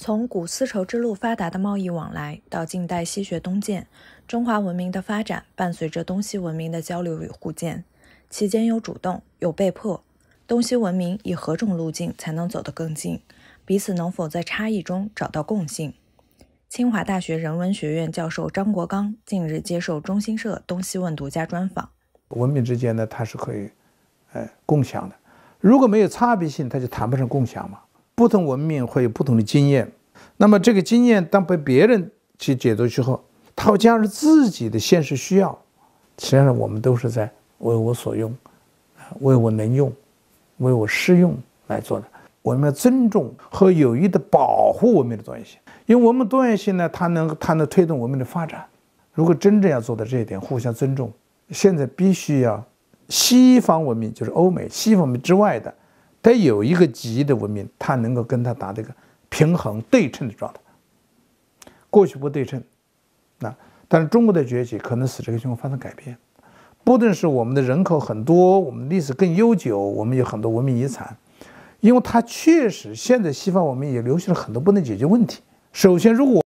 从古丝绸之路发达的贸易往来，到近代西学东渐，中华文明的发展伴随着东西文明的交流与互鉴，其间有主动，有被迫。东西文明以何种路径才能走得更近？彼此能否在差异中找到共性？清华大学人文学院教授张国刚近日接受中新社“东西问”独家专访。文明之间呢，它是可以，呃，共享的。如果没有差别性，它就谈不上共享嘛。不同文明会有不同的经验。那么这个经验当被别人去解读之后，它会加入自己的现实需要。实际上，我们都是在为我所用，为我能用，为我适用来做的。我们要尊重和有意的保护文明的多样性，因为我们多样性呢，它能它能推动文明的发展。如果真正要做到这一点，互相尊重，现在必须要西方文明，就是欧美西方之外的，得有一个极的文明，它能够跟它达这个。平衡对称的状态，过去不对称，那但是中国的崛起可能使这个情况发生改变。不论是我们的人口很多，我们历史更悠久，我们有很多文明遗产，因为它确实现在西方文明也流行了很多不能解决问题。首先，如果